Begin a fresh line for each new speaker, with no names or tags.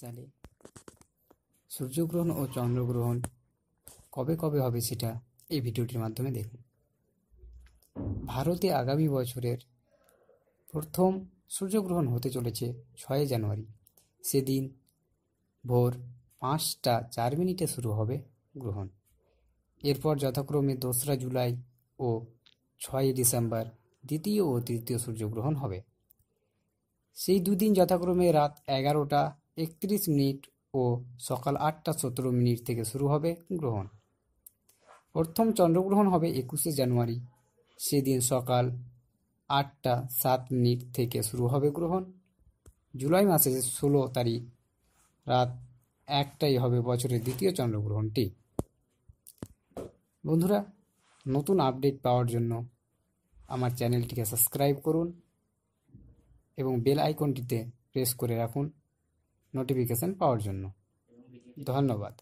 সালে সূর্যগ্রহণ ও চন্দ্রগ্রহণ কবে কবে হবে সেটা এই ভিডিওটির মাধ্যমে দেখুন ভারতে আগামী বছরের প্রথম সূর্যগ্রহণ হতে চলেছে ছয় জানুয়ারি সেদিন ভোর পাঁচটা চার মিনিটে শুরু হবে গ্রহণ এরপর যথাক্রমে দোসরা জুলাই ও ছয়ই ডিসেম্বর দ্বিতীয় ও তৃতীয় সূর্যগ্রহণ হবে সেই দুদিন যথাক্রমে রাত এগারোটা একত্রিশ মিনিট ও সকাল আটটা সতেরো মিনিট থেকে শুরু হবে গ্রহণ প্রথম চন্দ্রগ্রহণ হবে একুশে জানুয়ারি সেদিন সকাল আটটা সাত মিনিট থেকে শুরু হবে গ্রহণ জুলাই মাসের ষোলো তারিখ রাত একটাই হবে বছরের দ্বিতীয় চন্দ্রগ্রহণটি বন্ধুরা নতুন আপডেট পাওয়ার জন্য আমার চ্যানেলটিকে সাবস্ক্রাইব করুন এবং বেল আইকনটিতে প্রেস করে রাখুন নোটিফিকেশান পাওয়ার জন্য ধন্যবাদ